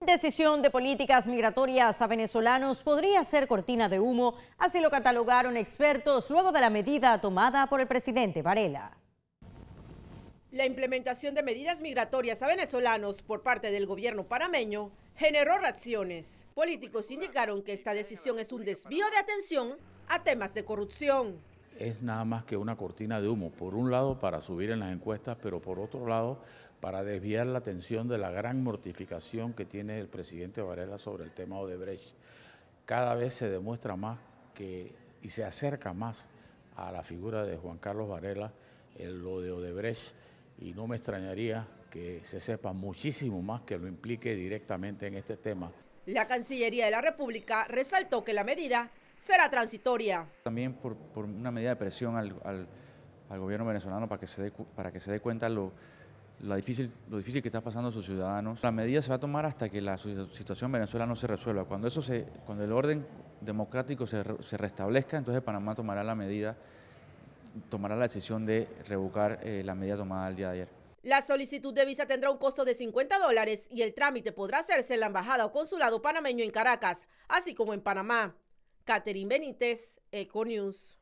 Decisión de políticas migratorias a venezolanos podría ser cortina de humo, así lo catalogaron expertos luego de la medida tomada por el presidente Varela. La implementación de medidas migratorias a venezolanos por parte del gobierno panameño generó reacciones. Políticos indicaron que esta decisión es un desvío de atención a temas de corrupción es nada más que una cortina de humo, por un lado para subir en las encuestas, pero por otro lado para desviar la atención de la gran mortificación que tiene el presidente Varela sobre el tema Odebrecht. Cada vez se demuestra más que, y se acerca más a la figura de Juan Carlos Varela el, lo de Odebrecht y no me extrañaría que se sepa muchísimo más que lo implique directamente en este tema. La Cancillería de la República resaltó que la medida será transitoria. También por, una medida de presión al, gobierno venezolano para que se dé, para que se dé cuenta lo, lo, difícil, lo difícil que está pasando a sus ciudadanos. La medida se va a tomar hasta que la situación venezolana Venezuela no se resuelva. Cuando, eso se, cuando el orden democrático se, restablezca, entonces Panamá tomará la medida, tomará la decisión de revocar eh, la medida tomada el día de ayer. La solicitud de visa tendrá un costo de 50 dólares y el trámite podrá hacerse en la embajada o consulado panameño en Caracas, así como en Panamá. Catherine Benítez, Econews.